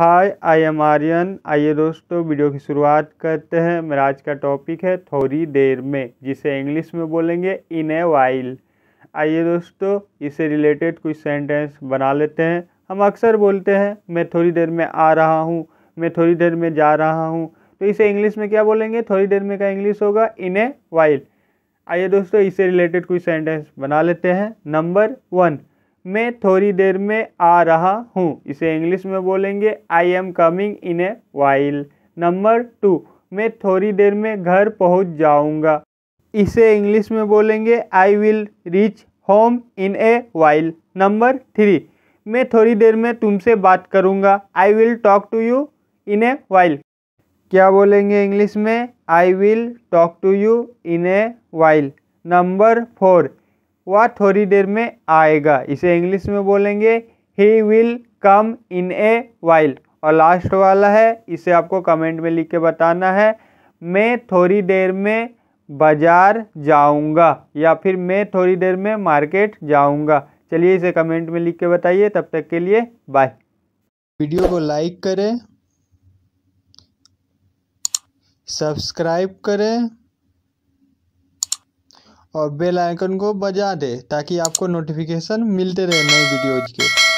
hi I am Aryan आइए दोस्तों video की शुरुआत करते हैं मेरा आज का टॉपिक है थोड़ी देर में जिसे इंग्लिश में बोलेंगे इन ए वाइल आइए दोस्तों इससे रिलेटेड कुछ सेंटेंस बना लेते हैं हम अक्सर बोलते हैं मैं थोड़ी देर में आ रहा हूँ मैं थोड़ी देर में जा रहा हूँ तो इसे इंग्लिश में क्या बोलेंगे थोड़ी देर में का इंग्लिश होगा इन ए वाइल आइए दोस्तों इससे रिलेटेड कुछ सेंटेंस बना लेते हैं नंबर वन मैं थोड़ी देर में आ रहा हूँ इसे इंग्लिश में बोलेंगे I am coming in a while number two मैं थोड़ी देर में घर पहुँच जाऊँगा इसे इंग्लिश में बोलेंगे I will reach home in a while number three मैं थोड़ी देर में तुमसे बात करूँगा I will talk to you in a while क्या बोलेंगे इंग्लिश में I will talk to you in a while number four वह थोड़ी देर में आएगा इसे इंग्लिश में बोलेंगे he will come in a while और लास्ट वाला है इसे आपको कमेंट में लिख के बताना है मैं थोड़ी देर में बाज़ार जाऊंगा या फिर मैं थोड़ी देर में मार्केट जाऊंगा चलिए इसे कमेंट में लिख के बताइए तब तक के लिए बाय वीडियो को लाइक करें सब्सक्राइब करें और बेल आइकन को बजा दे ताकि आपको नोटिफिकेशन मिलते रहे नई वीडियोज़ के